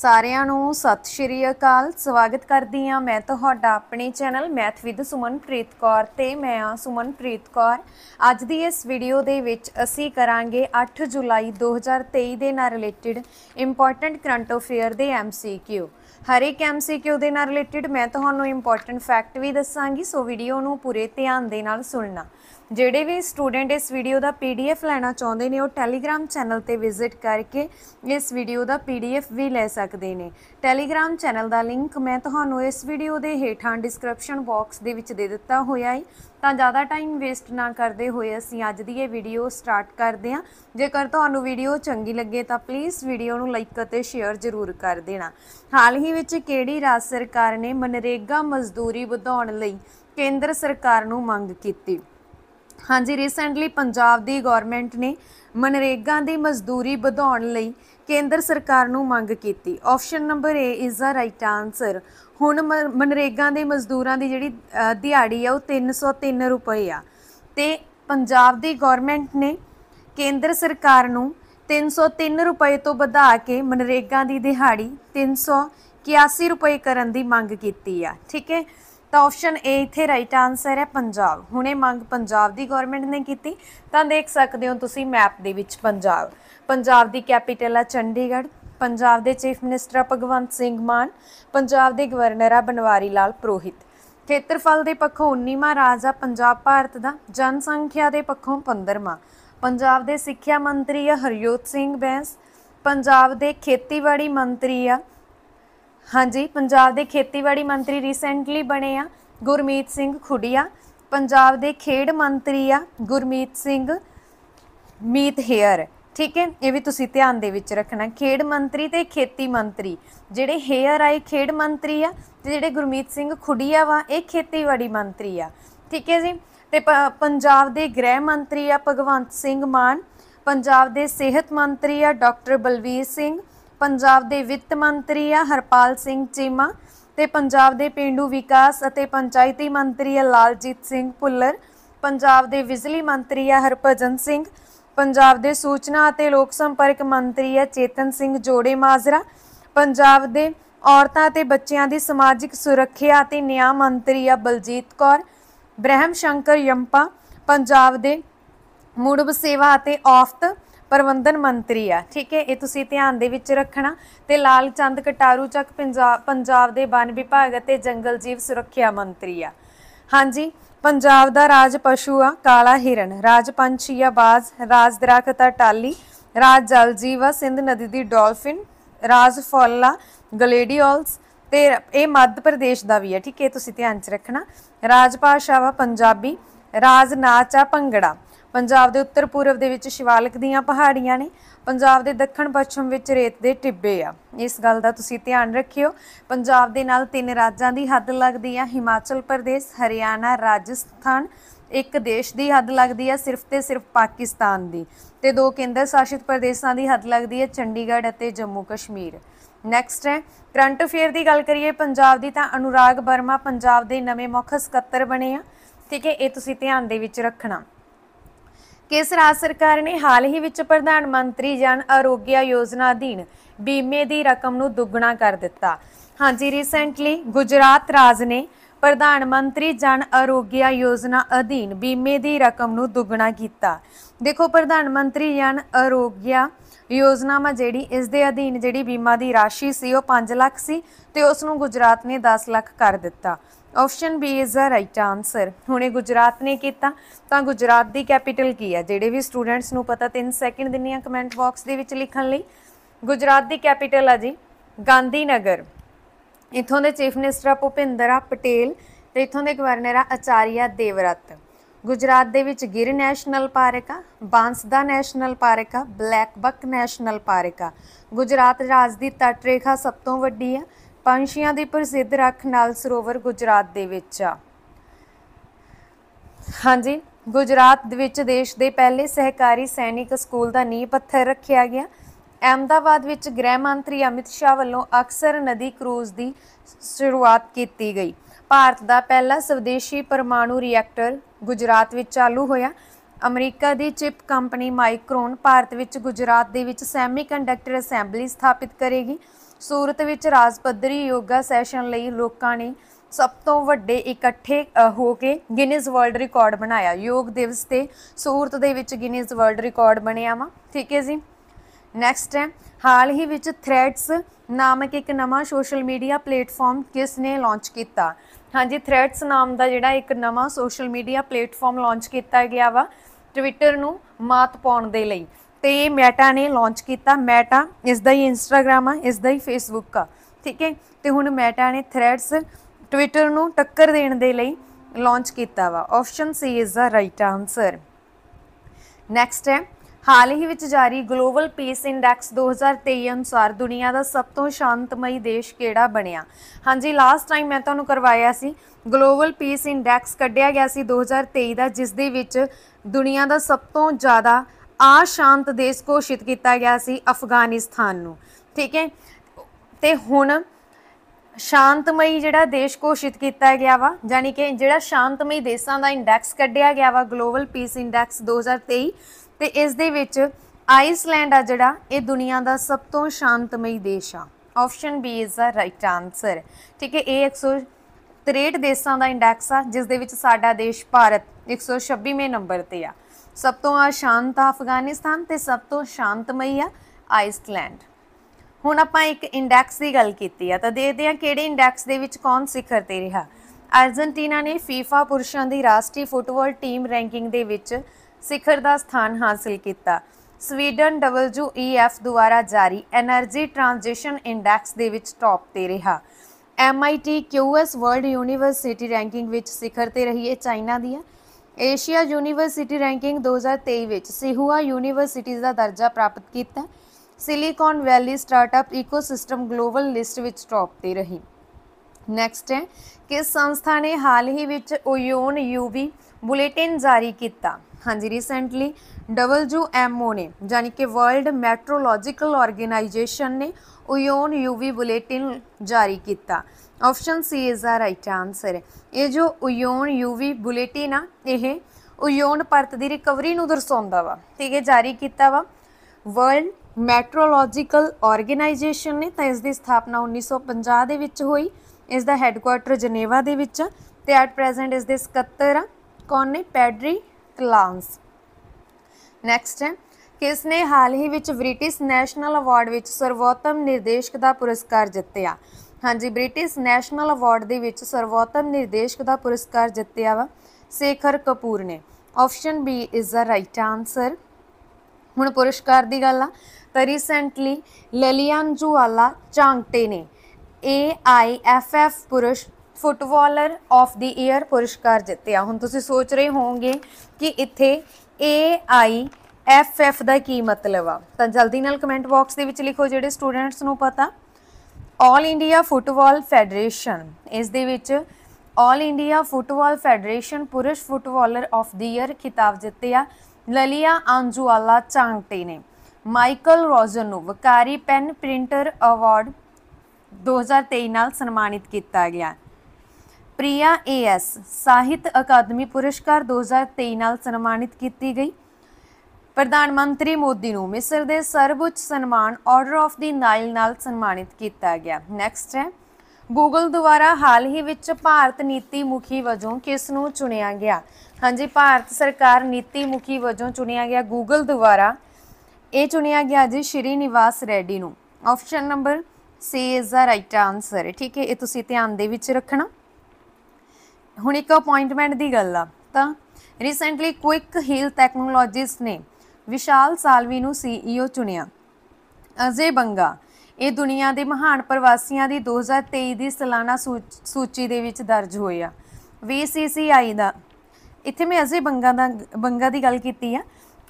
ਸਾਰਿਆਂ ਨੂੰ ਸਤਿ ਸ਼੍ਰੀ ਅਕਾਲ ਸਵਾਗਤ ਕਰਦੀ ਆ ਮੈਂ ਤੁਹਾਡਾ ਆਪਣੇ channel math with Sumanpreet Kaur ਤੇ ਮੈਂ ਆ ਸੁਮਨਪ੍ਰੀਤ ਕੌਰ ਅੱਜ ਦੀ ਇਸ ਵੀਡੀਓ ਦੇ ਵਿੱਚ ਅਸੀਂ ਕਰਾਂਗੇ 8 ਜੁਲਾਈ 2023 ਦੇ ਨਾਲ ਰਿਲੇਟਡ ਇੰਪੋਰਟੈਂਟ ਕਰੰਟ ਅਫੇਅਰ ਦੇ ਐਮਸੀਕਿਊ ਹਰ ਇੱਕ ਐਮਸੀਕਿਊ ਦੇ ਨਾਲ ਰਿਲੇਟਡ ਮੈਂ ਤੁਹਾਨੂੰ ਇੰਪੋਰਟੈਂਟ ਫੈਕਟ ਵੀ ਦੱਸਾਂਗੀ ਸੋ ਵੀਡੀਓ ਨੂੰ ਪੂਰੇ ਧਿਆਨ ਦੇ ਨਾਲ ਸੁਣਨਾ ਜਿਹੜੇ ਵੀ ਸਟੂਡੈਂਟ ਇਸ ਵੀਡੀਓ ਦਾ ਪੀਡੀਐਫ ਲੈਣਾ ਚਾਹੁੰਦੇ ਨੇ ਉਹ ਟੈਲੀਗ੍ਰam ਚੈਨਲ ਤੇ ਵਿਜ਼ਿਟ ਕਰਕੇ ਇਸ ਵੀਡੀਓ ਦਾ ਪੀਡੀਐਫ ਵੀ ਲੈ ਸਕਦੇ ਨੇ ਟੈਲੀਗ੍ਰam ਚੈਨਲ ਦਾ ਲਿੰਕ ਮੈਂ ਤੁਹਾਨੂੰ ਇਸ ਵੀਡੀਓ ਦੇ ਹੇਠਾਂ ਡਿਸਕ੍ਰਿਪਸ਼ਨ ਬਾਕਸ ਦੇ ਵਿੱਚ ਦੇ ਦਿੱਤਾ ਹੋਇਆ ਹੈ ਤਾਂ ਜ਼ਿਆਦਾ ਟਾਈਮ ਵੇਸਟ ਨਾ ਕਰਦੇ ਹੋਏ ਅਸੀਂ ਅੱਜ ਦੀ ਇਹ ਵੀਡੀਓ ਸਟਾਰਟ ਕਰਦੇ ਹਾਂ ਜੇਕਰ ਤੁਹਾਨੂੰ ਵੀਡੀਓ ਚੰਗੀ ਲੱਗੇ ਤਾਂ ਪਲੀਜ਼ ਵੀਡੀਓ ਨੂੰ ਲਾਈਕ ਅਤੇ ਸ਼ੇਅਰ ਜ਼ਰੂਰ ਕਰ ਦੇਣਾ ਹਾਲ ਹੀ ਵਿੱਚ ਕਿਹੜੀ ਰਾਜ ਸਰਕਾਰ ਨੇ ਮਨਰੇਗਾ ਮਜ਼ਦੂਰੀ ਵਧਾਉਣ ਲਈ ਕੇਂਦਰ ਸਰਕਾਰ ਨੂੰ ਮੰਗ ਕੀਤੀ ਹਾਂਜੀ ਰੀਸੈਂਟਲੀ ਪੰਜਾਬ ਦੀ ਗਵਰਨਮੈਂਟ ਨੇ ਮਨਰੇਗਾ ਦੀ ਮਜ਼ਦੂਰੀ ਵਧਾਉਣ ਲਈ ਕੇਂਦਰ ਸਰਕਾਰ ਨੂੰ ਮੰਗ ਕੀਤੀ option number A is the right answer ਹੁਣ ਮਨਰੇਗਾ ਦੇ ਮਜ਼ਦੂਰਾਂ ਦੀ ਜਿਹੜੀ ਦਿਹਾੜੀ ਆ ਉਹ 303 ਰੁਪਏ ਆ ਤੇ ਪੰਜਾਬ ਦੀ ਗਵਰਨਮੈਂਟ ਨੇ ਕੇਂਦਰ ਸਰਕਾਰ ਨੂੰ 303 ਰੁਪਏ ਤੋਂ ਵਧਾ ਕੇ ਮਨਰੇਗਾ ਦੀ ਦਿਹਾੜੀ 381 ਰੁਪਏ ਕਰਨ ਦੀ ਮੰਗ ਕੀਤੀ ਆ ਠੀਕ ਹੈ ਤਾਂ ਆਪਸ਼ਨ ਏ ਇੱਥੇ ਰਾਈਟ ਆਨਸਰ ਹੈ ਪੰਜਾਬ ਹੁਣੇ ਮੰਗ ਪੰਜਾਬ ਦੀ ਗਵਰਨਮੈਂਟ ਨੇ ਕੀਤੀ ਤਾਂ ਦੇਖ ਸਕਦੇ ਹੋ ਤੁਸੀਂ ਮੈਪ ਦੇ ਵਿੱਚ ਪੰਜਾਬ ਪੰਜਾਬ ਦੀ ਕੈਪੀਟਲ ਹੈ ਚੰਡੀਗੜ੍ਹ ਪੰਜਾਬ ਦੇ ਚੀਫ ਮਿਨਿਸਟਰ ਭਗਵੰਤ ਸਿੰਘ ਮਾਨ ਪੰਜਾਬ ਦੇ ਗਵਰਨਰ ਆ ਬਨਵਾਰੀ ਲਾਲ ਪ੍ਰੋਹਿਤ ਖੇਤਰਫਲ ਦੇ ਪੱਖੋਂ 19ਵਾਂ ਰਾਜ ਆ ਪੰਜਾਬ ਭਾਰਤ ਦਾ ਜਨਸੰਖਿਆ ਦੇ ਪੱਖੋਂ 15ਵਾਂ ਪੰਜਾਬ ਦੇ ਸਿੱਖਿਆ ਮੰਤਰੀ ਆ ਹਰਯੋਤ ਸਿੰਘ ਬੈਂਸ ਪੰਜਾਬ ਦੇ ਖੇਤੀਬਾੜੀ ਮੰਤਰੀ ਆ ਹਾਂਜੀ ਪੰਜਾਬ ਦੇ ਖੇਤੀਬਾੜੀ ਮੰਤਰੀ ਰੀਸੈਂਟਲੀ ਬਣੇ ਆ ਗੁਰਮੀਤ ਸਿੰਘ ਖੁੱਡੀਆ ਪੰਜਾਬ ਦੇ ਖੇਡ ਮੰਤਰੀ ਆ ਗੁਰਮੀਤ ਸਿੰਘ ਮੀਤ ਹੇਅਰ ਠੀਕ ਹੈ ਇਹ ਵੀ ਤੁਸੀਂ ਧਿਆਨ ਦੇ ਵਿੱਚ ਰੱਖਣਾ ਖੇਡ ਮੰਤਰੀ ਤੇ ਖੇਤੀ ਮੰਤਰੀ ਜਿਹੜੇ ਹੇਅਰ ਆਏ ਖੇਡ ਮੰਤਰੀ ਆ ਤੇ ਜਿਹੜੇ ਗੁਰਮੀਤ ਸਿੰਘ ਖੁੱਡੀਆ ਵਾ ਇਹ ਖੇਤੀਬਾੜੀ ਮੰਤਰੀ ਆ ਠੀਕ ਹੈ ਜੀ ਤੇ ਪੰਜਾਬ ਦੇ ਗ੍ਰਹਿ ਮੰਤਰੀ ਆ ਭਗਵੰਤ ਸਿੰਘ ਮਾਨ ਪੰਜਾਬ ਦੇ ਸਿਹਤ ਮੰਤਰੀ ਆ ਡਾਕਟਰ ਬਲਵੀਰ ਸਿੰਘ ਪੰਜਾਬ ਦੇ ਵਿੱਤ ਮੰਤਰੀ ਆ ਹਰਪਾਲ ਸਿੰਘ ਚੀਮਾ ਤੇ ਪੰਜਾਬ ਦੇ ਪਿੰਡੂ ਵਿਕਾਸ ਅਤੇ ਪੰਚਾਇਤੀ ਮੰਤਰੀ ਆ ਲਾਲਜੀਤ ਸਿੰਘ ਭੁੱਲਰ ਪੰਜਾਬ ਦੇ ਬਿਜਲੀ ਮੰਤਰੀ ਆ ਹਰਪ੍ਰਜਨ ਸਿੰਘ ਪੰਜਾਬ ਦੇ ਸੂਚਨਾ ਅਤੇ ਲੋਕ ਸੰਪਰਕ ਮੰਤਰੀ ਆ ਚੇਤਨ ਸਿੰਘ ਜੋੜੇ ਮਾਜ਼ਰਾ ਪੰਜਾਬ ਦੇ ਔਰਤਾਂ ਤੇ ਬੱਚਿਆਂ ਦੀ ਸਮਾਜਿਕ ਸੁਰੱਖਿਆ ਅਤੇ ਨਿਆਂ ਮੰਤਰੀ ਆ ਬਲਜੀਤ ਕੌਰ ਬ੍ਰਹਮ ਸ਼ੰਕਰ ਯੰਪਾ ਪੰਜਾਬ ਦੇ ਮੂੜਬ ਸੇਵਾ ਅਤੇ ਆਫਤ ਪ੍ਰਬੰਧਨ ਮੰਤਰੀ ਆ ਠੀਕ ਹੈ ਇਹ ਤੁਸੀਂ ਧਿਆਨ ਦੇ ਵਿੱਚ ਰੱਖਣਾ ਤੇ ਲਾਲ ਚੰਦ ਕਟਾਰੂ ਚੱਕ ਪੰਜਾਬ ਪੰਜਾਬ ਦੇ ਵਨ ਵਿਭਾਗ ਅਤੇ ਜੰਗਲ ਜੀਵ ਸੁਰੱਖਿਆ ਮੰਤਰੀ ਆ ਹਾਂਜੀ ਪੰਜਾਬ ਦਾ ਰਾਜ ਪਸ਼ੂ ਆ ਕਾਲਾ ਹਿਰਨ ਰਾਜ ਪੰਛੀ ਆ ਬਾਜ਼ ਰਾਜ ਦਰਖਤ ਆ ਟਾਲੀ ਰਾਜ ਜਲ ਜੀਵ ਆ ਸਿੰਧ ਨਦੀ ਦੀ ਡਾਲਫਿਨ ਰਾਜ ਫੁੱਲ ਆ ਗਲੇਡੀਅਲਸ ਤੇ ਇਹ ਮੱਧ ਪ੍ਰਦੇਸ਼ ਦਾ ਵੀ ਆ ਠੀਕ ਹੈ ਤੁਸੀਂ ਧਿਆਨ 'ਚ ਰੱਖਣਾ ਰਾਜ ਭਾਸ਼ਾ ਵਾ ਪੰਜਾਬੀ ਰਾਜ ਨਾਚ ਆ ਭੰਗੜਾ ਪੰਜਾਬ ਦੇ ਉੱਤਰ ਪੂਰਬ ਦੇ ਵਿੱਚ ਸ਼ਿਵਾਲਿਕ ਦੀਆਂ ਪਹਾੜੀਆਂ ਨੇ ਪੰਜਾਬ ਦੇ ਦੱਖਣ ਪੱਛਮ ਵਿੱਚ ਰੇਤ ਦੇ ਟਿੱਬੇ ਆ ਇਸ ਗੱਲ ਦਾ ਤੁਸੀਂ ਧਿਆਨ ਰੱਖਿਓ ਪੰਜਾਬ ਦੇ ਨਾਲ ਤਿੰਨ ਰਾਜਾਂ ਦੀ ਹੱਦ ਲੱਗਦੀ ਆ ਹਿਮਾਚਲ ਪ੍ਰਦੇਸ਼ ਹਰਿਆਣਾ ਰਾਜਸਥਾਨ ਇੱਕ ਦੇਸ਼ ਦੀ ਹੱਦ ਲੱਗਦੀ ਆ ਸਿਰਫ ਤੇ ਸਿਰਫ ਪਾਕਿਸਤਾਨ ਦੀ ਤੇ ਦੋ ਕੇਂਦਰ ਸ਼ਾਸਿਤ ਪ੍ਰਦੇਸ਼ਾਂ ਦੀ ਹੱਦ ਲੱਗਦੀ ਹੈ ਚੰਡੀਗੜ੍ਹ ਅਤੇ ਜੰਮੂ ਕਸ਼ਮੀਰ ਨੈਕਸਟ ਹੈ ਕਰੰਟ ਅਫੇਅਰ ਦੀ ਗੱਲ ਕਰੀਏ ਪੰਜਾਬ ਦੀ ਤਾਂ ਅਨੁਰਾਗ ਬਰਮਾ ਪੰਜਾਬ ਦੇ ਨਵੇਂ ਮੁੱਖ ਸਕੱਤਰ ਬਣੇ ਆ ਠੀਕ ਹੈ ਇਹ ਤੁਸੀਂ ਧਿਆਨ ਦੇ ਵਿੱਚ ਰੱਖਣਾ ਕਿਸ ਰਾਜ ਸਰਕਾਰ ਨੇ ਹਾਲ ਹੀ ਵਿੱਚ ਪ੍ਰਧਾਨ ਮੰਤਰੀ ਜਨ ਆਰੋਗਿਆ ਯੋਜਨਾ ਅਧੀਨ ਬੀਮੇ ਦੀ ਰਕਮ ਨੂੰ ਦੁੱਗਣਾ ਕਰ ਦਿੱਤਾ ਹਾਂਜੀ ਰੀਸੈਂਟਲੀ ਗੁਜਰਾਤ ਰਾਜ ਨੇ ਪ੍ਰਧਾਨ ਮੰਤਰੀ ਜਨ ਆਰੋਗਿਆ ਯੋਜਨਾ ਅਧੀਨ ਬੀਮੇ ਦੀ ਰਕਮ ਨੂੰ ਦੁੱਗਣਾ ਕੀਤਾ ਦੇਖੋ ਪ੍ਰਧਾਨ ਮੰਤਰੀ ਜਨ ਆਰੋਗਿਆ ਯੋਜਨਾ ਮਾ ਜਿਹੜੀ ਇਸ ਦੇ ਅਧੀਨ ਜਿਹੜੀ ਬੀਮਾ ਦੀ ਰਾਸ਼ੀ ਸੀ ਉਹ 5 ਲੱਖ ਸੀ ਤੇ ਉਸ ਨੂੰ ਗੁਜਰਾਤ ਨੇ 10 ਲੱਖ ਕਰ ਦਿੱਤਾ option B is the right answer ਹੁਣੇ ਗੁਜਰਾਤ ਨੇ ਕੀਤਾ ਤਾਂ ਗੁਜਰਾਤ ਦੀ ਕੈਪੀਟਲ ਕੀ ਹੈ ਜਿਹੜੇ ਵੀ ਸਟੂਡੈਂਟਸ ਨੂੰ ਪਤਾ 3 ਸੈਕਿੰਡ ਦਿੰਨੀ ਆ ਕਮੈਂਟ ਬਾਕਸ ਦੇ ਵਿੱਚ ਲਿਖਣ ਲਈ ਗੁਜਰਾਤ ਦੀ ਕੈਪੀਟਲ ਆ ਜੀ ਗਾਂਧੀ ਨਗਰ ਇਥੋਂ ਦੇ ਚੀਫ ਮਿਨਿਸਟਰ ਆ ਭੁਪਿੰਦਰ ਆ ਪਟੇਲ ਤੇ ਇਥੋਂ ਦੇ ਗਵਰਨਰ ਆ ਆਚਾਰੀਆ ਦੇਵਰਤ ਗੁਜਰਾਤ ਦੇ ਵਿੱਚ ਗਿਰ ਨੈਸ਼ਨਲ ਪਾਰਕ ਆ ਬਾਂਸਦਾ ਨੈਸ਼ਨਲ ਪਾਰਕ ਆ ਬਲੈਕ ਬਕ ਨੈਸ਼ਨਲ ਪਾਰਕ ਆ ਗੁਜਰਾਤ ਰਾਜ ਦੀ ਤਟ ਰੇਖਾ ਸਭ ਤੋਂ ਵੱਡੀ ਆ ਪੰਛੀਆਂ ਦੀ ਪ੍ਰਸਿੱਧ ਰੱਖ ਨਾਲ ਸਰੋਵਰ ਗੁਜਰਾਤ ਦੇ ਵਿੱਚ ਆ ਹਾਂਜੀ ਗੁਜਰਾਤ ਦੇ ਵਿੱਚ ਦੇਸ਼ ਦੇ ਪਹਿਲੇ ਸਹਿਕਾਰੀ ਸੈਨਿਕ ਸਕੂਲ ਦਾ ਨੀਂਹ ਪੱਥਰ ਰੱਖਿਆ ਗਿਆ ਅਹਿਮਦਾਬਾਦ ਵਿੱਚ ਗ੍ਰਹਿ ਮੰਤਰੀ ਅਮਿਤ ਸ਼ਾਹ ਵੱਲੋਂ ਅਕਸਰ ਨਦੀ ਕਰੂਜ਼ ਦੀ ਸ਼ੁਰੂਆਤ ਕੀਤੀ ਗਈ ਭਾਰਤ ਦਾ ਪਹਿਲਾ ਸਵਦੇਸ਼ੀ ਪਰਮਾਣੂ ਰਿਐਕਟਰ ਗੁਜਰਾਤ ਵਿੱਚ ਚਾਲੂ ਹੋਇਆ ਅਮਰੀਕਾ ਦੀ ਚਿਪ ਕੰਪਨੀ ਮਾਈਕਰੋਨ ਭਾਰਤ ਵਿੱਚ ਗੁਜਰਾਤ ਦੇ ਵਿੱਚ ਸੈਮੀਕੰਡਕਟਰ ਅਸੈਂਬਲੀ ਸਥਾਪਿਤ ਕਰੇਗੀ ਸੂਰਤ ਵਿੱਚ ਰਾਜ ਪੱਧਰੀ ਯੋਗਾ ਸੈਸ਼ਨ ਲਈ ਲੋਕਾਂ ਨੇ ਸਭ ਤੋਂ ਵੱਡੇ ਇਕੱਠੇ ਹੋ ਕੇ ਗਿਨੀਜ਼ ਵਰਲਡ ਰਿਕਾਰਡ ਬਣਾਇਆ ਯੋਗ ਦਿਵਸ ਤੇ ਸੂਰਤ ਦੇ ਵਿੱਚ ਗਿਨੀਜ਼ ਵਰਲਡ ਰਿਕਾਰਡ ਬਣਿਆ ਵਾ ਠੀਕ ਹੈ ਜੀ ਨੈਕਸਟ ਹੈ ਹਾਲ ਹੀ ਵਿੱਚ ਥ੍ਰੈਡਸ ਨਾਮਕ ਇੱਕ ਨਵਾਂ ਸੋਸ਼ਲ ਮੀਡੀਆ ਪਲੇਟਫਾਰਮ ਕਿਸ ਨੇ ਲਾਂਚ ਕੀਤਾ ਹਾਂਜੀ ਥ੍ਰੈਡਸ ਨਾਮ ਦਾ ਜਿਹੜਾ ਇੱਕ ਨਵਾਂ ਸੋਸ਼ਲ ਮੀਡੀਆ ਪਲੇਟਫਾਰਮ ਲਾਂਚ ਕੀਤਾ ਗਿਆ ਵਾ ਟਵਿੱਟਰ ਨੂੰ ਮਾਤ ਪਾਉਣ ਦੇ ਲਈ ਤੇ ਮੈਟਾ ਨੇ ਲਾਂਚ ਕੀਤਾ ਮੈਟਾ ਇਸ ਦਾ ਹੀ ਇੰਸਟਾਗ੍ਰam ਆ ਇਸ ਦਾ ਹੀ ਫੇਸਬੁੱਕ ਆ ਠੀਕ ਹੈ ਤੇ ਹੁਣ ਮੈਟਾ ਨੇ ਥ੍ਰੈਡਸ ਟਵਿੱਟਰ ਨੂੰ ਟੱਕਰ ਦੇਣ ਦੇ ਲਈ ਲਾਂਚ ਕੀਤਾ ਵਾ option C is the right answer next ਹੈ ਹਾਲ ਹੀ ਵਿੱਚ ਜਾਰੀ ਗਲੋਬਲ ਪੀਸ ਇੰਡੈਕਸ 2023 ਅਨੁਸਾਰ ਦੁਨੀਆ ਦਾ ਸਭ ਤੋਂ ਸ਼ਾਂਤਮਈ ਦੇਸ਼ ਕਿਹੜਾ ਬਣਿਆ ਹਾਂਜੀ ਲਾਸਟ ਟਾਈਮ ਮੈਂ ਤੁਹਾਨੂੰ ਕਰਵਾਇਆ ਸੀ ਗਲੋਬਲ ਪੀਸ ਇੰਡੈਕਸ ਕੱਢਿਆ ਗਿਆ ਸੀ 2023 ਦਾ ਜਿਸ ਦੇ ਵਿੱਚ ਦੁਨੀਆ ਦਾ ਸਭ ਤੋਂ ਜ਼ਿਆਦਾ ਆ ਸ਼ਾਂਤ ਦੇਸ਼ ਘੋਸ਼ਿਤ ਕੀਤਾ ਗਿਆ ਸੀ ਅਫਗਾਨਿਸਤਾਨ ਨੂੰ ਠੀਕ ਹੈ ਤੇ ਹੁਣ ਸ਼ਾਂਤਮਈ ਜਿਹੜਾ ਦੇਸ਼ ਘੋਸ਼ਿਤ ਕੀਤਾ ਗਿਆ ਵਾ ਯਾਨੀ ਕਿ ਜਿਹੜਾ ਸ਼ਾਂਤਮਈ ਦੇਸ਼ਾਂ ਦਾ ਇੰਡੈਕਸ ਕੱਢਿਆ ਗਿਆ ਵਾ ਗਲੋਬਲ ਪੀਸ ਇੰਡੈਕਸ 2023 ਤੇ ਇਸ ਦੇ ਵਿੱਚ ਆਈਸਲੈਂਡ ਆ ਜਿਹੜਾ ਇਹ ਦੁਨੀਆ ਦਾ ਸਭ ਤੋਂ ਸ਼ਾਂਤਮਈ ਦੇਸ਼ ਆ option B is the right answer ਠੀਕ ਹੈ ਇਹ 163 ਦੇਸ਼ਾਂ ਦਾ ਇੰਡੈਕਸ ਆ ਜਿਸ ਦੇ ਵਿੱਚ ਸਾਡਾ ਦੇਸ਼ ਭਾਰਤ 126ਵੇਂ ਨੰਬਰ ਤੇ ਆ ਸਭ ਤੋਂ ਆਸ਼ਾਂਤ ਅਫਗਾਨਿਸਤਾਨ ਤੇ ਸਭ ਤੋਂ ਸ਼ਾਂਤਮਈ ਆ ਆਈਸਲੈਂਡ ਹੁਣ ਆਪਾਂ ਇੱਕ ਇੰਡੈਕਸ ਦੀ ਗੱਲ ਕੀਤੀ ਆ ਤਾਂ ਦੇਖਦੇ ਆ ਕਿਹੜੇ ਇੰਡੈਕਸ ਦੇ ਵਿੱਚ ਕੌਣ ਸਿਖਰ ਤੇ ਰਿਹਾ ਅਰਜਨਟੀਨਾ ਨੇ FIFA ਪੁਰਸ਼ਾਂ ਦੀ ਰਾਸ਼ਟਰੀ ਫੁੱਟਬਾਲ ਟੀਮ ਰੈਂਕਿੰਗ ਦੇ ਵਿੱਚ ਸਿਖਰ ਦਾ ਸਥਾਨ ਹਾਸਲ ਕੀਤਾ ਸਵੀਡਨ WEF ਦੁਆਰਾ ਜਾਰੀ એનર્ਜੀ ਟ੍ਰਾਂਜੀਸ਼ਨ ਇੰਡੈਕਸ ਦੇ ਵਿੱਚ ਟੌਪ ਤੇ ਰਿਹਾ MIT QS world university ranking ਵਿੱਚ ਸਿਖਰ ਤੇ ਰਹੀ ਹੈ ਚਾਈਨਾ ਦੀ ਹੈ ਏਸ਼ੀਆ ਯੂਨੀਵਰਸਿਟੀ ਰੈਂਕਿੰਗ 2023 ਵਿੱਚ ਸਿਹੂਆ ਯੂਨੀਵਰਸਿਟੀ ਦਾ ਦਰਜਾ ਪ੍ਰਾਪਤ ਕੀਤਾ Silicon Valley startup ecosystem global list ਵਿੱਚ ਟੌਪ ਤੇ ਰਹੀ ਨੈਕਸਟ ਹੈ ਕਿਸ ਸੰਸਥਾ ਨੇ ਹਾਲ ਹੀ ਵਿੱਚ ਓਯੋਨ ਯੂਵੀ ਬੁਲੇਟਿਨ ਜਾਰੀ ਕੀਤਾ ਹਾਂਜੀ ਰੀਸੈਂਟਲੀ ਡਬਲਯੂਐਮਓ ਨੇ ਯਾਨੀ ਕਿ ਵਰਲਡ ਮੈਟਰੋਲੋਜੀਕਲ ਆਰਗੇਨਾਈਜੇਸ਼ਨ ਨੇ ਓਯੋਨ ਯੂਵੀ ਬੁਲੇਟਿਨ ਜਾਰੀ ਕੀਤਾ option C is the right answer ਇਹ ਜੋ ਓਯੋਨ ਯੂਵੀ ਬੁਲੇਟਿਨ ਆ ਇਹ ਓਯੋਨ ਪਰਤ ਦੀ ਰਿਕਵਰੀ ਨੂੰ ਦਰਸਾਉਂਦਾ ਵਾ ਠੀਕ ਹੈ ਜਾਰੀ ਕੀਤਾ ਵਾ ਵਰਲਡ ਮੈਟਰੋਲੋਜੀਕਲ ਆਰਗੇਨਾਈਜੇਸ਼ਨ ਨੇ ਤਾਂ ਇਸ ਦੀ ਸਥਾਪਨਾ 1950 ਦੇ ਵਿੱਚ ਹੋਈ ਇਸ ਦਾ ਹੈੱਡਕੁਆਰਟਰ ਜਨੇਵਾ ਦੇ ਵਿੱਚ ਤੇ ਐਟ ਪ੍ਰੈਜ਼ੈਂਟ ਇਸ ਦੇ ਸਕੱਤਰ ਆ ਕੌਣ ਨੇ ਪੈਡਰੀ ਕਲਾਂਸ ਨੈਕਸਟ ਹੈ ਕਿਸ ਨੇ ਹਾਲ ਹੀ ਵਿੱਚ ਬ੍ਰਿਟਿਸ਼ ਨੈਸ਼ਨਲ ਅਵਾਰਡ ਵਿੱਚ ਸਰਵੋਤਮ ਨਿਰਦੇਸ਼ਕ ਦਾ ਪੁਰਸਕਾਰ ਜਿੱਤਿਆ ਹਾਂਜੀ ਬ੍ਰਿਟਿਸ਼ ਨੈਸ਼ਨਲ ਅਵਾਰਡ ਦੇ ਵਿੱਚ ਸਰਵੋਤਮ ਨਿਰਦੇਸ਼ਕ ਦਾ ਪੁਰਸਕਾਰ ਜਿੱਤਿਆ ਵਾ ਸ਼ੇਖਰ ਕਪੂਰ ਨੇ option B is the right answer ਹੁਣ ਪੁਰਸਕਾਰ ਦੀ ਗੱਲ ਆ ਤਾਂ ਰੀਸੈਂਟਲੀ ਲਲੀਆਨ ਜੁਆਲਾ ਚਾਂਗਟੇ ਨੇ ਏ ਆਈ ਐਫ ਐਫ ਪੁਰਸ਼ ਫੁੱਟਬਾਲਰ ਆਫ ਦੀ ਈਅਰ ਪੁਰਸਕਾਰ ਜਿੱਤਿਆ ਹੁਣ ਤੁਸੀਂ ਸੋਚ ਰਹੇ ਹੋਵੋਗੇ ਕਿ ਇੱਥੇ ਏ ਆਈ ਐਫ ਐਫ ਦਾ ਕੀ ਮਤਲਬ ਆ ਤਾਂ ਜਲਦੀ ਨਾਲ ਕਮੈਂਟ ਬਾਕਸ ਦੇ ਵਿੱਚ ਲਿਖੋ ਜਿਹੜੇ ਸਟੂਡੈਂਟਸ ਨੂੰ ਪਤਾ ਆਲ ਇੰਡੀਆ ਫੁੱਟਬਾਲ ਫੈਡਰੇਸ਼ਨ ਇਸ ਦੇ ਵਿੱਚ ਆਲ ਇੰਡੀਆ ਫੁੱਟਬਾਲ ਫੈਡਰੇਸ਼ਨ ਪੁਰਸ਼ ਫੁੱਟਬਾਲਰ ਆਫ ਦੀ ਈਅਰ ਖਿਤਾਬ ਜਿੱਤਿਆ ਲਲੀਆ ਆਂਜੂਆਲਾ ਚਾਂਗਟੇ ਨੇ ਮਾਈਕਲ ਰੋਜ਼ਨ ਨੂੰ ਵਕਾਰੀ ਪੈਨ ਪ੍ਰਿੰਟਰ ਅਵਾਰਡ 2023 ਨਾਲ ਸਨਮਾਨਿਤ ਕੀਤਾ ਗਿਆ ਪ੍ਰਿਆ ਏਐਸ ਸਾਹਿਤ ਅਕਾਦਮੀ ਪੁਰਸਕਾਰ 2023 ਨਾਲ ਸਨਮਾਨਿਤ ਕੀਤੀ ਗਈ ਪ੍ਰਧਾਨ ਮੰਤਰੀ ਮੋਦੀ ਨੂੰ ਮਿਸਰ ਦੇ ਸਰਵਉੱਚ ਸਨਮਾਨ ਆਰਡਰ ਆਫ ਦੀ ਨਾਈਲ ਨਾਲ ਸਨਮਾਨਿਤ ਕੀਤਾ ਗਿਆ ਨੈਕਸਟ ਹੈ ਗੂਗਲ ਦੁਆਰਾ ਹਾਲ ਹੀ ਵਿੱਚ ਭਾਰਤ ਨੀਤੀ ਮੁਖੀ ਵਜੋਂ ਕਿਸ ਨੂੰ ਚੁਣਿਆ ਗਿਆ ਹਾਂਜੀ ਭਾਰਤ ਸਰਕਾਰ ਨੀਤੀ ਮੁਖੀ ਵਜੋਂ ਚੁਣਿਆ ਗਿਆ ਗੂਗਲ ਦੁਆਰਾ ਇਹ ਚੁਣਿਆ ਗਿਆ ਜੀ ਸ਼੍ਰੀ ਨਿਵਾਸ ਰੈਡੀ ਨੂੰ option number C is the right answer ਠੀਕ ਹੈ ਇਹ ਤੁਸੀਂ ਧਿਆਨ ਦੇ ਵਿੱਚ ਰੱਖਣਾ ਹੁਣ ਇੱਕ ਅਪਾਇੰਟਮੈਂਟ ਦੀ ਗੱਲ ਆ ਤਾਂ ਰੀਸੈਂਟਲੀ ਕੁਇਕ ਹੀਲ ਟੈਕਨੋਲੋਜੀਸ ਨੇ ਵਿਸ਼ਾਲ ਸਾਲਵੀ ਨੂੰ ਸੀਈਓ e ਚੁਣਿਆ ਅਜੇ ਬੰਗਾ ਇਹ ਦੁਨੀਆ ਦੇ ਮਹਾਨ ਪ੍ਰਵਾਸੀਆਂ ਦੀ 2023 ਦੀ ਸਾਲਾਨਾ ਸੂਚੀ ਦੇ ਵਿੱਚ ਦਰਜ ਹੋਇਆ VCCI ਦਾ ਇੱਥੇ ਮੈਂ ਅਜੇ ਬੰਗਾ ਦਾ ਬੰਗਾ ਦੀ ਗੱਲ ਕੀਤੀ ਆ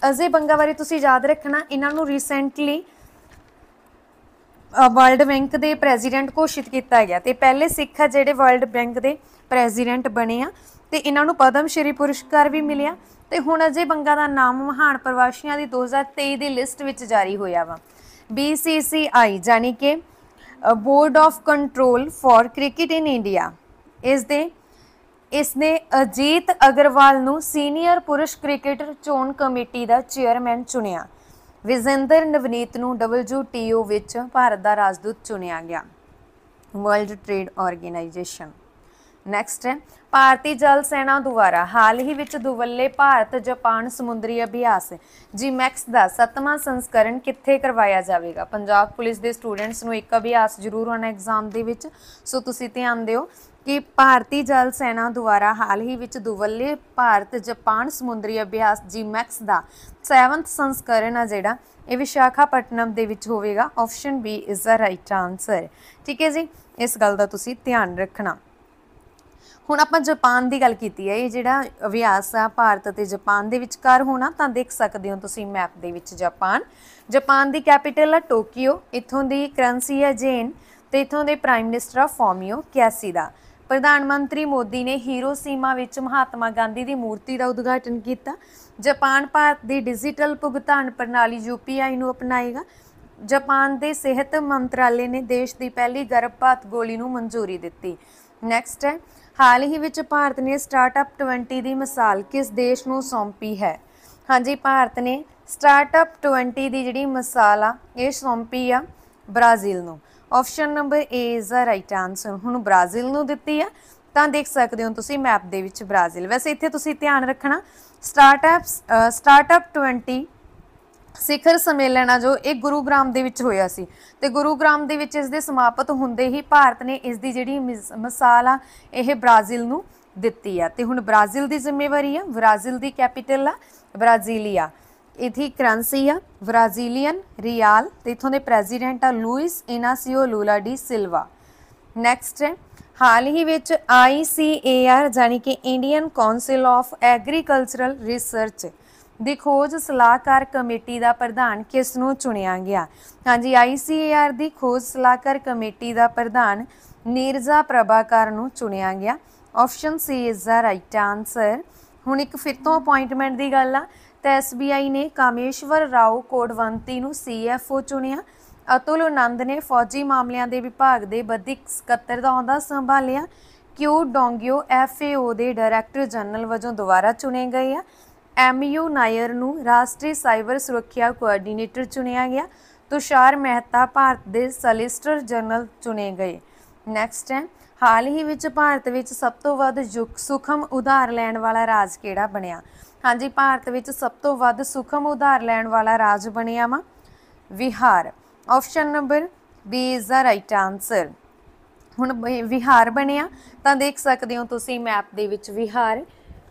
ਅਜੇ ਬੰਗਾ ਬਾਰੇ ਤੁਸੀਂ ਯਾਦ ਰੱਖਣਾ ਇਹਨਾਂ ਨੂੰ ਰੀਸੈਂਟਲੀ ਵਰਲਡ ਬੈਂਕ ਦੇ ਪ੍ਰੈਜ਼ੀਡੈਂਟ ਘੋਸ਼ਿਤ ਕੀਤਾ ਗਿਆ ਤੇ ਪਹਿਲੇ ਸਿੱਖ ਆ ਜਿਹੜੇ ਵਰਲਡ ਬੈਂਕ ਦੇ ਪ੍ਰੈਜ਼ੀਡੈਂਟ ਬਣੇ ਆ ਤੇ ਇਹਨਾਂ ਨੂੰ ਪਦਮ ਸ਼੍ਰੀ ਪੁਰਸਕਾਰ ਵੀ ਮਿਲਿਆ ਤੇ ਹੁਣ ਅਜੇ ਬੰਗਾ ਦਾ ਨਾਮ ਮਹਾਨ ਪ੍ਰਵਾਸੀਆਂ ਦੀ 2023 ਦੀ ਲਿਸਟ ਵਿੱਚ ਜਾਰੀ ਹੋਇਆ ਵਾ BCCI ਜਾਨੀ ਕਿ board of control for cricket in India ਇਸ ਦੇ ਇਸ ਨੇ ਅਜੀਤ ਅਗਰਵਾਲ ਨੂੰ ਸੀਨੀਅਰ ਪੁਰਸ਼ ਕ੍ਰਿਕਟਰ ਚੋਣ ਕਮੇਟੀ ਦਾ ਚੇਅਰਮੈਨ ਚੁਣਿਆ ਵਿਜੇਂਦਰ ਨਵਨੀਤ ਨੂੰ WTO ਵਿੱਚ ਭਾਰਤ ਦਾ ਰਾਜਦੂਤ ਚੁਣਿਆ ਗਿਆ ਵਰਲਡ ਟ੍ਰੇਡ ਆਰਗੇਨਾਈਜੇਸ਼ਨ ਨੈਕਸਟ ਹੈ ਭਾਰਤੀ ਜਲ ਸੈਨਾ ਦੁਆਰਾ ਹਾਲ ਹੀ ਵਿੱਚ ਦੁਵੱਲੇ ਭਾਰਤ ਜਾਪਾਨ ਸਮੁੰਦਰੀ ਅਭਿਆਸ ਜੀ ਮੈਕਸ ਦਾ 7ਵਾਂ ਸੰਸਕਰਣ ਕਿੱਥੇ ਕਰਵਾਇਆ ਜਾਵੇਗਾ ਪੰਜਾਬ ਪੁਲਿਸ ਦੇ ਸਟੂਡੈਂਟਸ ਨੂੰ ਇੱਕ ਅਭਿਆਸ ਜ਼ਰੂਰ ਹੋਣਾ ਐਗਜ਼ਾਮ ਦੇ ਵਿੱਚ ਸੋ ਤੁਸੀਂ ਧਿਆਨ ਦਿਓ ਕਿ ਭਾਰਤੀ ਜਲ ਸੈਨਾ ਦੁਆਰਾ ਹਾਲ ਹੀ ਵਿੱਚ ਦੁਵੱਲੇ ਭਾਰਤ ਜਾਪਾਨ ਸਮੁੰਦਰੀ ਅਭਿਆਸ ਜੀ ਮੈਕਸ ਦਾ 7ਵਾਂ ਸੰਸਕਰਣ ਆ ਜਿਹੜਾ ਇਹ ਵਿਸ਼ਾਖਾਪਟਨਮ ਦੇ ਵਿੱਚ ਹੋਵੇਗਾ option B is the right answer ਠੀਕ ਹੈ ਜੀ ਇਸ ਗੱਲ ਦਾ ਤੁਸੀਂ ਧਿਆਨ ਰੱਖਣਾ ਹੁਣ ਆਪਾਂ ਜਾਪਾਨ ਦੀ ਗੱਲ ਕੀਤੀ ਹੈ ਇਹ ਜਿਹੜਾ ਅਭਿਆਸ ਆ ਭਾਰਤ ਅਤੇ ਜਾਪਾਨ ਦੇ ਵਿਚਕਾਰ ਹੋਣਾ ਤਾਂ ਦੇਖ ਸਕਦੇ ਹੋ ਤੁਸੀਂ ਮੈਪ ਦੇ ਵਿੱਚ ਜਾਪਾਨ ਜਾਪਾਨ ਦੀ ਕੈਪੀਟਲ ਆ ਟੋਕੀਓ ਇੱਥੋਂ ਦੀ ਕਰੰਸੀ ਆ ਜੇਨ ਤੇ ਇੱਥੋਂ ਦੇ ਪ੍ਰਾਈਮ ਮਿਨਿਸਟਰ ਆ ਫੋਮੀਓ ਦਾ ਪ੍ਰਧਾਨ ਮੰਤਰੀ ਮੋਦੀ ਨੇ ਹੀਰੋਸੀਮਾ ਵਿੱਚ ਮਹਾਤਮਾ ਗਾਂਧੀ ਦੀ ਮੂਰਤੀ ਦਾ ਉਦਘਾਟਨ ਕੀਤਾ ਜਾਪਾਨ ਭਾਰਤ ਦੀ ਡਿਜੀਟਲ ਭੁਗਤਾਨ ਪ੍ਰਣਾਲੀ ਯੂਪੀਆਈ ਨੂੰ ਅਪਣਾਏਗਾ ਜਾਪਾਨ ਦੇ ਸਿਹਤ ਮੰਤਰਾਲੇ ਨੇ ਦੇਸ਼ ਦੀ ਪਹਿਲੀ ਗਰਭਪਾਤ ਗੋਲੀ ਨੂੰ ਮਨਜ਼ੂਰੀ ਦਿੱਤੀ ਨੈਕਸਟ ਹੈ ਹਾਲ ਹੀ ਵਿੱਚ ਭਾਰਤ ਨੇ ਸਟਾਰਟਅਪ 20 ਦੀ ਮਿਸਾਲ ਕਿਸ ਦੇਸ਼ ਨੂੰ ਸੌਂਪੀ ਹੈ ਹਾਂਜੀ ਭਾਰਤ ਨੇ ਸਟਾਰਟਅਪ 20 ਦੀ ਜਿਹੜੀ ਮਿਸਾਲ ਆ ਇਹ ਸੌਂਪੀ ਆ ਬ੍ਰਾਜ਼ੀਲ ਨੂੰ option number A is the right answer ਹੁਣ ਬ੍ਰਾਜ਼ੀਲ ਨੂੰ ਦਿੱਤੀ ਆ ਤਾਂ ਦੇਖ ਸਕਦੇ ਹੋ ਤੁਸੀਂ ਮੈਪ ਦੇ ਵਿੱਚ ਬ੍ਰਾਜ਼ੀਲ ਵੈਸੇ ਇੱਥੇ ਤੁਸੀਂ ਧਿਆਨ ਰੱਖਣਾ ਸਟਾਰਟਅਪਸ ਸਟਾਰਟਅਪ 20 ਸਿਖਰ ਸੰਮੇਲਨ ਆ ਜੋ ਇਹ ਗੁਰੂਗ੍ਰਾਮ ਦੇ ਵਿੱਚ ਹੋਇਆ ਸੀ ਤੇ ਗੁਰੂਗ੍ਰਾਮ ਦੇ ਵਿੱਚ ਇਸ ਦੇ ਸਮਾਪਤ ਹੁੰਦੇ ਹੀ ਭਾਰਤ ਨੇ ਇਸ ਦੀ ਜਿਹੜੀ ਮਿਸਾਲ ਆ ਇਹ ਬ੍ਰਾਜ਼ੀਲ ਨੂੰ ਦਿੱਤੀ ਆ ਤੇ ਹੁਣ ਬ੍ਰਾਜ਼ੀਲ ਦੀ ਜ਼ਿੰਮੇਵਾਰੀ ਆ ਬ੍ਰਾਜ਼ੀਲ ਦੀ ਕੈਪੀਟਲ ਆ ਬ੍ਰਾਜ਼ੀਲੀਆ ਇਥੀ ਕਰੰਸੀ ਆ ਬ੍ਰਾਜ਼ੀਲੀਅਨ ਰੀਅਲ ਤੇ ਇਥੋਂ ਦੇ ਪ੍ਰੈਜ਼ੀਡੈਂਟ ਆ Luis Inacio Lula da Silva next ਹੈ ਹਾਲ ਹੀ ਵਿੱਚ ICAR ਜਾਨੀ ਕਿ Indian Council of Agricultural Research ਦੀ ਖੋਜ ਸਲਾਹਕਾਰ ਕਮੇਟੀ ਦਾ ਪ੍ਰਧਾਨ ਕਿਸ ਨੂੰ ਚੁਣਿਆ ਗਿਆ ਹਾਂਜੀ ICAR ਦੀ ਖੋਜ ਸਲਾਹਕਾਰ ਕਮੇਟੀ ਦਾ ਪ੍ਰਧਾਨ ਨੀਰਜਾ ਪ੍ਰਭਾਕਰ ਨੂੰ ਚੁਣਿਆ ਗਿਆ option C is the right answer ਹੁਣ ਇੱਕ ਫਿਰ ਤੋਂ ਅਪਾਇੰਟਮੈਂਟ ਦੀ ਗੱਲ ਆ ਤਾਂ SBI ਨੇ ਕਾਮੇਸ਼ਵਰ ਰਾਓ ਕੋਡਵੰਤੀ ਨੂੰ CFO ਚੁਣਿਆ ਅਤੁਲ ਆਨੰਦ ਨੇ ਫੌਜੀ ਮਾਮਲਿਆਂ ਦੇ ਵਿਭਾਗ ਦੇ ਵਧੀਕ ਸਕੱਤਰ ਦਾ ਅਹੁਦਾ ਸੰਭਾਲਿਆ ਕਿਉ ਡੋਂਗਿਓ FAO ਦੇ ਡਾਇਰੈਕਟਰ ਜਨਰਲ ਵਜੋਂ ਦੁਬਾਰਾ ਚੁਣੇ ਗਏ ਆ ਐਮਯੂ ਨਾਇਰ ਨੂੰ ਰਾਸ਼ਟਰੀ ਸਾਈਬਰ ਸੁਰੱਖਿਆ ਕੋਆਰਡੀਨੇਟਰ ਚੁਣਿਆ ਗਿਆ ਤੁਸ਼ਾਰ ਮਹਿਤਾ ਭਾਰਤ ਦੇ ਸਲਿਸਟਰ ਜਨਰਲ ਚੁਣੇ ਗਏ ਨੈਕਸਟ ਹੈ ਹਾਲ ਹੀ ਵਿੱਚ ਭਾਰਤ ਵਿੱਚ ਸਭ ਤੋਂ ਵੱਧ ਸੁਖਮ ਉਧਾਰ ਲੈਣ ਵਾਲਾ ਰਾਜ ਕਿਹੜਾ ਬਣਿਆ ਹਾਂਜੀ ਭਾਰਤ ਵਿੱਚ ਸਭ ਤੋਂ ਵੱਧ ਸੁਖਮ ਉਧਾਰ ਲੈਣ ਵਾਲਾ ਰਾਜ ਬਣਿਆ ਵਾ ਵਿਹਾਰ option number B is the right answer ਹੁਣ ਵਿਹਾਰ ਬਣਿਆ ਤਾਂ ਦੇਖ ਸਕਦੇ ਹੋ ਤੁਸੀਂ ਮੈਪ ਦੇ ਵਿੱਚ ਵਿਹਾਰ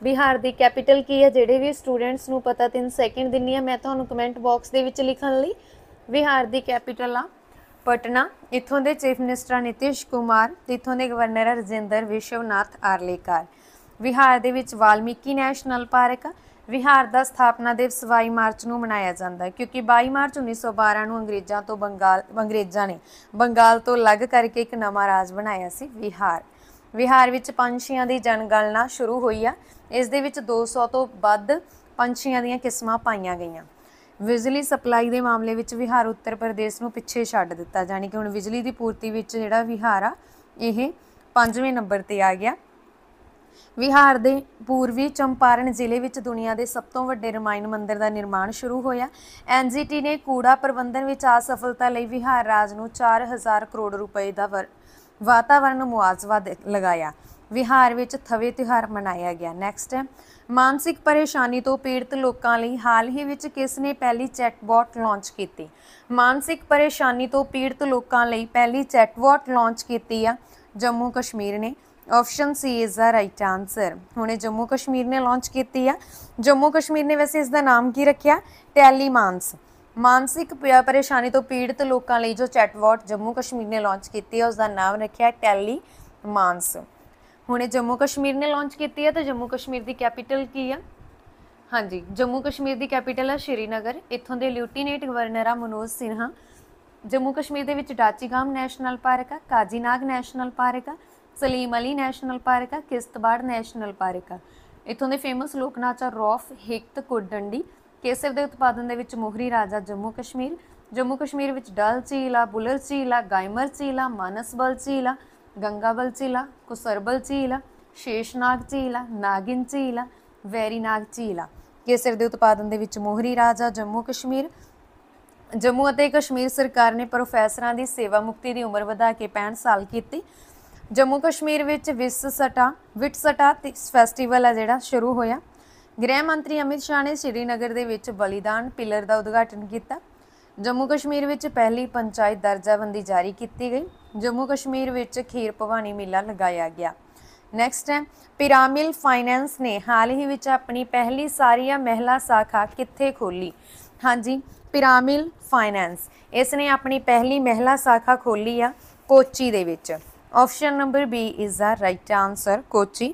ਬਿਹਾਰ ਦੀ ਕੈਪੀਟਲ ਕੀ ਹੈ ਜਿਹੜੇ ਵੀ ਸਟੂਡੈਂਟਸ ਨੂੰ ਪਤਾ 3 ਸੈਕਿੰਡ ਦਿੰਨੀ ਆ ਮੈਂ ਤੁਹਾਨੂੰ ਕਮੈਂਟ ਬਾਕਸ ਦੇ ਵਿੱਚ ਲਿਖਣ ਲਈ ਬਿਹਾਰ ਦੀ ਕੈਪੀਟਲ ਆ ਪਟਨਾ ਇਥੋਂ ਦੇ ਚੀਫ ਮਿਨਿਸਟਰ ਨਿਤਿਸ਼ ਕੁਮਾਰ ਤੇ ਇਥੋਂ ਦੇ ਗਵਰਨਰ ਰਜਿੰਦਰ ਵਿਸ਼ਵਨਾਥ ਆਰਲੇਕਰ ਬਿਹਾਰ ਦੇ ਵਿੱਚ ਵਾਲਮੀਕੀ ਨੈਸ਼ਨਲ ਪਾਰਕ ਵਿਹਾਰ ਦਾ ਸਥਾਪਨਾ ਦਿਵਸ 22 ਮਾਰਚ ਨੂੰ ਮਨਾਇਆ ਜਾਂਦਾ ਹੈ ਕਿਉਂਕਿ 22 ਮਾਰਚ 1912 ਨੂੰ ਅੰਗਰੇਜ਼ਾਂ ਤੋਂ ਬੰਗਾਲ ਅੰਗਰੇਜ਼ਾਂ ਨੇ ਬੰਗਾਲ ਤੋਂ ਅਲੱਗ ਕਰਕੇ ਇੱਕ ਨਵਾਂ ਰਾਜ ਬਣਾਇਆ ਸੀ ਵਿਹਾਰ ਵਿਹਾਰ ਵਿੱਚ ਪੰਛੀਆਂ ਦੀ ਜਨਗਣਨਾ ਸ਼ੁਰੂ ਹੋਈ ਆ ਇਸ ਦੇ ਵਿੱਚ 200 ਤੋਂ ਵੱਧ ਪੰਛੀਆਂ ਦੀਆਂ ਕਿਸਮਾਂ ਪਾਈਆਂ ਗਈਆਂ ਬਿਜਲੀ ਸਪਲਾਈ ਦੇ ਮਾਮਲੇ ਵਿੱਚ ਵਿਹਾਰ ਉੱਤਰ ਪ੍ਰਦੇਸ਼ ਨੂੰ ਪਿੱਛੇ ਛੱਡ ਦਿੱਤਾ ਜਾਨੀ ਕਿ ਹੁਣ ਬਿਜਲੀ ਦੀ ਪੂਰਤੀ ਵਿੱਚ ਜਿਹੜਾ ਵਿਹਾਰ ਆ ਇਹ 5ਵੇਂ ਨੰਬਰ ਤੇ ਆ ਗਿਆ ਵਿਹਾਰ ਦੇ ਪੂਰਬੀ ਚੰਪਾਰਨ ਜ਼ਿਲ੍ਹੇ ਵਿੱਚ ਦੁਨੀਆ ਦੇ ਸਭ ਤੋਂ ਵੱਡੇ ਰਮਾਇਣ ਮੰਦਿਰ ਦਾ ਨਿਰਮਾਣ ਸ਼ੁਰੂ ਹੋਇਆ ਐਨਜੀਟੀ ਨੇ ਕੂੜਾ ਪ੍ਰਬੰਧਨ ਵਿੱਚ ਆ ਸਫਲਤਾ ਲਈ ਵਿਹਾਰ ਰਾਜ ਨੂੰ 4000 ਕਰੋੜ ਰੁਪਏ ਦਾ ਵਾਤਾਵਰਣ ਮੁਆਵਜ਼ਾ ਲਗਾਇਆ ਵਿਹਾਰ ਵਿੱਚ ਥਵੇ ਤਿਹਾਰ ਮਨਾਇਆ ਗਿਆ ਨੈਕਸਟ ਹੈ ਮਾਨਸਿਕ ਪਰੇਸ਼ਾਨੀ ਤੋਂ ਪੀੜਤ ਲੋਕਾਂ ਲਈ ਹਾਲ ਹੀ ਵਿੱਚ ਕਿਸ ਨੇ ਪਹਿਲੀ ਚੈਟਬੋਟ ਲਾਂਚ ਕੀਤੀ ਮਾਨਸਿਕ ਪਰੇਸ਼ਾਨੀ ਤੋਂ ਪੀੜਤ ਲੋਕਾਂ ਲਈ ਪਹਿਲੀ ਚੈਟਬੋਟ ਲਾਂਚ ਕੀਤੀ ਆ ਜੰਮੂ ਕਸ਼ਮੀਰ ਨੇ option C is the right answer ਹੁਣੇ ਜੰਮੂ ਕਸ਼ਮੀਰ ਨੇ ਲਾਂਚ ਕੀਤੀ ਆ ਜੰਮੂ ਕਸ਼ਮੀਰ ਨੇ ਵੈਸੇ ਇਸ ਦਾ ਨਾਮ ਕੀ ਰੱਖਿਆ ਟੈਲੀਮਾਨਸ ਮਾਨਸਿਕ ਪਰੇਸ਼ਾਨੀ ਤੋਂ ਪੀੜਤ ਲੋਕਾਂ ਲਈ ਜੋ ਚੈਟਬੋਟ ਜੰਮੂ ਕਸ਼ਮੀਰ ਨੇ ਲਾਂਚ ਕੀਤੀ ਹੈ ਉਸ ਦਾ ਨਾਮ ਰੱਖਿਆ ਟੈਲੀ ਮਾਨਸ ਹੁਣੇ ਜੰਮੂ ਕਸ਼ਮੀਰ ਨੇ ਲਾਂਚ ਕੀਤੀ ਹੈ ਤਾਂ ਜੰਮੂ ਕਸ਼ਮੀਰ ਦੀ ਕੈਪੀਟਲ ਕੀ ਹੈ ਹਾਂਜੀ ਜੰਮੂ ਕਸ਼ਮੀਰ ਦੀ ਕੈਪੀਟਲ ਹੈ ਸ਼੍ਰੀਨਗਰ ਇੱਥੋਂ ਦੇ ਲਿਊਟੀਨੇਟ ਗਵਰਨਰ ਆ ਮਨੋਜ ਸਿਨਹਾ ਜੰਮੂ ਕਸ਼ਮੀਰ ਦੇ ਵਿੱਚ ਡਾਚੀਗਾਮ ਨੈਸ਼ਨਲ ਪਾਰਕ ਆ ਕਾਜੀਨਾਗ ਨੈਸ਼ਨਲ ਪਾਰਕ ਆ ਸਲੀਮ ਅਲੀ ਨੈਸ਼ਨਲ ਪਾਰਕ ਆ ਕਿਸ਼ਤਵਾੜ ਨੈਸ਼ਨਲ ਪਾਰਕ ਆ ਇੱਥੋਂ ਦੇ ਫੇਮਸ ਲੋਕ ਨਾਚ ਆ ਰੌਫ ਹਿਕਤ ਕੋਡੰਡੀ ਕੇਸਰ ਦੇ ਉਤਪਾਦਨ ਦੇ ਵਿੱਚ ਮੋਹਰੀ ਰਾਜਾ ਜੰਮੂ ਕਸ਼ਮੀਰ ਜੰਮੂ ਕਸ਼ਮੀਰ ਵਿੱਚ ਡਲ ਝੀਲ ਆ ਬੁਲਰ ਝੀਲ ਆ ਗਾਇਮਰ ਝੀਲ ਆ ਮਾਨਸਬਲ ਝੀਲ ਆ ਗੰਗਾਵਲ ਝੀਲਾ ਕੁਸਰਬਲ कुसरबल ਸ਼ੇਸ਼ਨਾਗ ਝੀਲਾ ਨਾਗਿਨ ਝੀਲ ਵੈਰੀਨਾਗ ਝੀਲਾ ਕੇਸਰ ਦੇ ਉਤਪਾਦਨ ਦੇ ਵਿੱਚ ਮੋਹਰੀ ਰਾਜਾ ਜੰਮੂ ਕਸ਼ਮੀਰ ਜੰਮੂ ਅਤੇ ਕਸ਼ਮੀਰ ਸਰਕਾਰ ਨੇ ਪ੍ਰੋਫੈਸਰਾਂ ਦੀ ਸੇਵਾ ਮੁਕਤੀ ਦੀ ਉਮਰ ਵਧਾ ਕੇ 65 ਸਾਲ ਕੀਤੀ ਜੰਮੂ ਕਸ਼ਮੀਰ ਵਿੱਚ ਵਿਸ ਸਟਾ ਵਿਟਸਟਾ ਫੈਸਟੀਵਲ ਆ ਜਿਹੜਾ ਸ਼ੁਰੂ ਹੋਇਆ ਗ੍ਰਹਿ ਮੰਤਰੀ ਅਮਿਤ ਸ਼ਾਹ ਨੇ ਸ਼੍ਰੀਨਗਰ ਦੇ ਵਿੱਚ ਬਲੀਦਾਨ ਪਿਲਰ ਦਾ ਉਦਘਾਟਨ ਕੀਤਾ ਜੰਮੂ ਕਸ਼ਮੀਰ ਵਿੱਚ ਪਹਿਲੀ ਪੰਚਾਇਤ ਦਰਜਾਬੰਦੀ ਜਾਰੀ ਕੀਤੀ ਗਈ ਜੰਮੂ ਕਸ਼ਮੀਰ ਵਿੱਚ ਖੀਰ ਭਵਾਨੀ ਮੇਲਾ ਲਗਾਇਆ ਗਿਆ ਨੈਕਸਟ ਹੈ ਪਿਰਾਮਿਲ ਫਾਈਨੈਂਸ ਨੇ ਹਾਲ ਹੀ ਵਿੱਚ ਆਪਣੀ ਪਹਿਲੀ ਸਾਰੀਆ ਮਹਿਲਾ ਸਾਖਾ ਕਿੱਥੇ ਖੋਲੀ ਹਾਂਜੀ ਪਿਰਾਮਿਲ ਫਾਈਨੈਂਸ ਇਸ ਨੇ ਆਪਣੀ ਪਹਿਲੀ ਮਹਿਲਾ ਸਾਖਾ ਖੋਲੀ ਆ ਕੋਚੀ ਦੇ ਵਿੱਚ option number B is the right answer Kochi